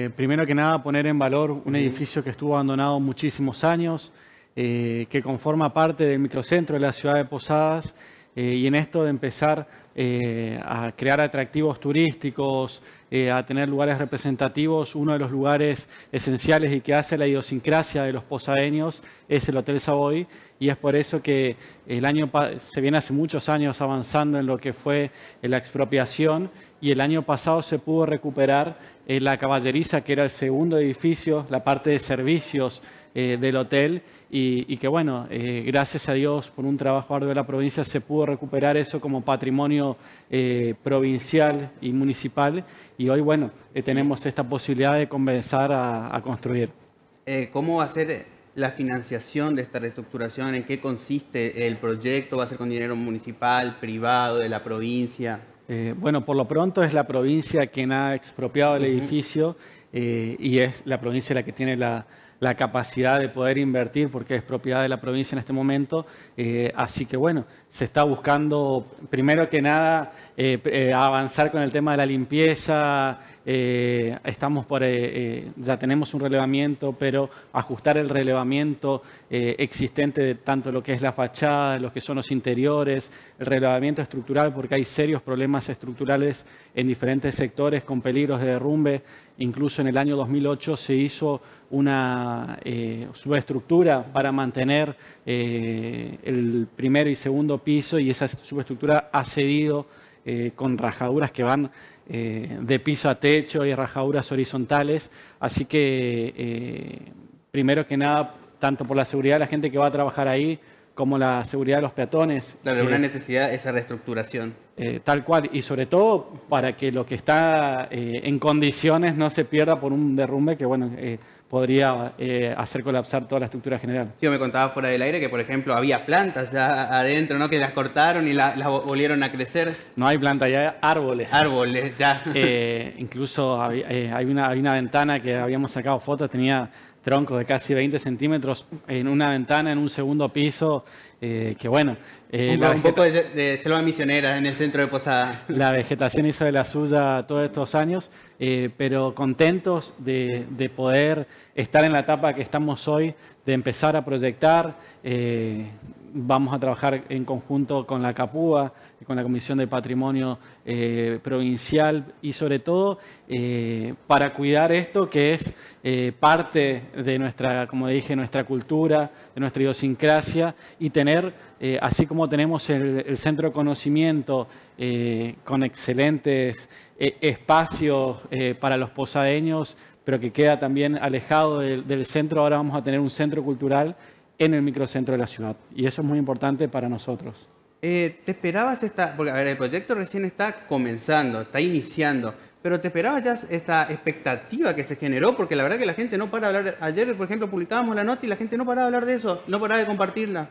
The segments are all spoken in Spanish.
Eh, primero que nada, poner en valor un edificio que estuvo abandonado muchísimos años, eh, que conforma parte del microcentro de la ciudad de Posadas, eh, y en esto de empezar a crear atractivos turísticos, a tener lugares representativos, uno de los lugares esenciales y que hace la idiosincrasia de los posadeños es el Hotel Savoy, y es por eso que el año se viene hace muchos años avanzando en lo que fue eh, la expropiación y el año pasado se pudo recuperar eh, la caballeriza, que era el segundo edificio, la parte de servicios eh, del hotel, y, que bueno, gracias a Dios por un trabajo arduo de la provincia se pudo recuperar eso como patrimonio provincial y municipal, y hoy bueno, tenemos esta posibilidad de comenzar a, a construir. ¿Cómo hacer la financiación de esta reestructuración? ¿En qué consiste el proyecto? ¿Va a ser con dinero municipal, privado, de la provincia? Eh, bueno, por lo pronto es la provincia quien ha expropiado el edificio eh, y es la provincia la que tiene la, capacidad de poder invertir porque es propiedad de la provincia en este momento. Eh, así que bueno, se está buscando primero que nada avanzar con el tema de la limpieza, eh, estamos eh, eh, ya tenemos un relevamiento, pero ajustar el relevamiento existente de tanto lo que es la fachada, lo que son los interiores, el relevamiento estructural, porque hay serios problemas estructurales en diferentes sectores con peligros de derrumbe. Incluso en el año 2008 se hizo una subestructura para mantener el primero y segundo piso y esa subestructura ha cedido con rajaduras que van eh, de piso a techo y rajaduras horizontales. Así que, eh, primero que nada, tanto por la seguridad de la gente que va a trabajar ahí, como la seguridad de los peatones. Claro, una necesidad esa reestructuración. Eh, tal cual, y sobre todo para que lo que está en condiciones no se pierda por un derrumbe que, bueno, podría eh, hacer colapsar toda la estructura general. Sí, me contaba fuera del aire que, por ejemplo, había plantas ya adentro, ¿no? Que las cortaron y las volvieron a crecer. No hay plantas, ya hay árboles. Árboles, ya. Eh, incluso eh, una, hay, una, ventana que habíamos sacado fotos, tenía tronco de casi 20 centímetros en una ventana, en un segundo piso, eh, que bueno. Eh, un, poco de, de, selva misionera en el centro de Posada. La vegetación hizo de la suya todos estos años, eh, pero contentos de, de, poder estar en la etapa que estamos hoy, de empezar a proyectar. Eh, vamos a trabajar en conjunto con la CAPUA, con la Comisión de Patrimonio eh, Provincial y sobre todo eh, para cuidar esto que es parte de nuestra, como dije, nuestra cultura, de nuestra idiosincrasia y tener, así como tenemos el, el Centro de Conocimiento con excelentes espacios para los posadeños, pero que queda también alejado del, centro. Ahora vamos a tener un centro cultural en el microcentro de la ciudad. Y eso es muy importante para nosotros. Eh, ¿Te esperabas esta.? Porque, el proyecto recién está comenzando, está iniciando. Pero ¿te esperabas ya esta expectativa que se generó? Porque la verdad que la gente no para de hablar. Ayer, por ejemplo, publicábamos la nota y la gente no para de hablar de eso, no para de compartirla.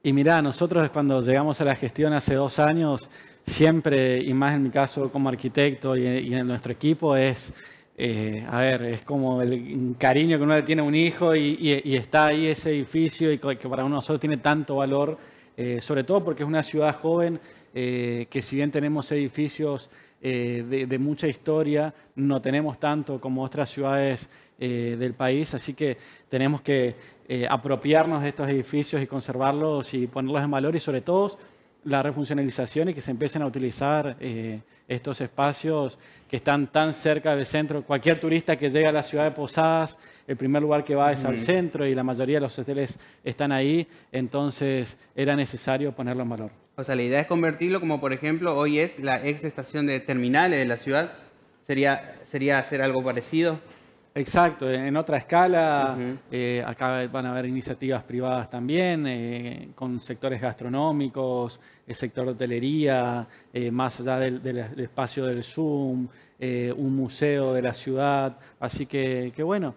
Y mirá, nosotros cuando llegamos a la gestión hace dos años, siempre, y más en mi caso como arquitecto y en nuestro equipo, es eh, a ver, es como el cariño que uno le tiene a un hijo y, está ahí ese edificio y que para uno solo tiene tanto valor, eh, sobre todo porque es una ciudad joven eh, que si bien tenemos edificios de, de, mucha historia, no tenemos tanto como otras ciudades del país, así que tenemos que apropiarnos de estos edificios y conservarlos y ponerlos en valor y sobre todo la refuncionalización y que se empiecen a utilizar eh, estos espacios que están tan cerca del centro. Cualquier turista que llega a la ciudad de Posadas, el primer lugar que va es al centro y la mayoría de los hoteles están ahí, entonces era necesario ponerlo en valor. O sea, la idea es convertirlo como por ejemplo hoy es la ex estación de terminales de la ciudad, sería, sería hacer algo parecido. Exacto, en otra escala, eh, acá van a haber iniciativas privadas también, eh, con sectores gastronómicos, el sector de hotelería, eh, más allá del, espacio del Zoom, un museo de la ciudad, así que, bueno,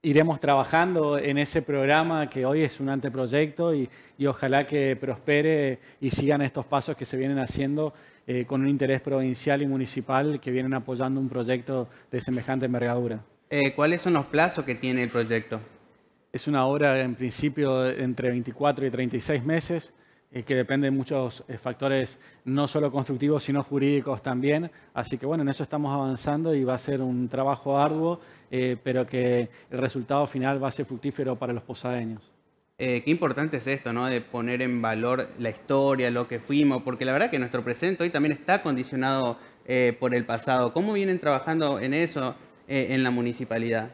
iremos trabajando en ese programa que hoy es un anteproyecto y ojalá que prospere y sigan estos pasos que se vienen haciendo eh, con un interés provincial y municipal que vienen apoyando un proyecto de semejante envergadura. Eh, ¿Cuáles son los plazos que tiene el proyecto? Es una obra en principio entre 24 y 36 meses eh, que depende de muchos factores, no solo constructivos, sino jurídicos también. Así que bueno, en eso estamos avanzando y va a ser un trabajo arduo, pero que el resultado final va a ser fructífero para los posadeños. Eh, qué importante es esto, ¿no? De poner en valor la historia, lo que fuimos, porque la verdad que nuestro presente hoy también está condicionado eh, por el pasado. ¿Cómo vienen trabajando en eso eh, en la municipalidad?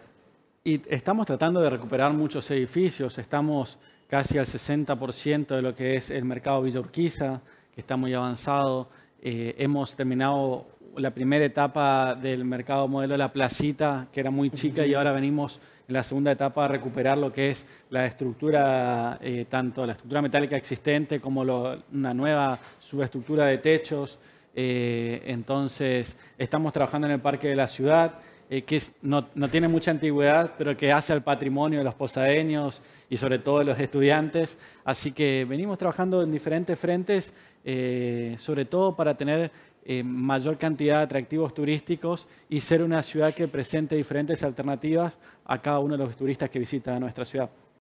Y estamos tratando de recuperar muchos edificios. Estamos casi al 60% de lo que es el mercado Villa Urquiza, que está muy avanzado. hemos terminado la primera etapa del mercado modelo la placita, que era muy chica, y ahora venimos en la segunda etapa a recuperar lo que es la estructura, eh, tanto la estructura metálica existente como una nueva subestructura de techos. Eh, entonces, estamos trabajando en el Parque de la Ciudad, eh, que no, no, tiene mucha antigüedad, pero que hace al patrimonio de los posadeños y sobre todo de los estudiantes. Así que venimos trabajando en diferentes frentes, sobre todo para tener eh, mayor cantidad de atractivos turísticos y ser una ciudad que presente diferentes alternativas a cada uno de los turistas que visita nuestra ciudad.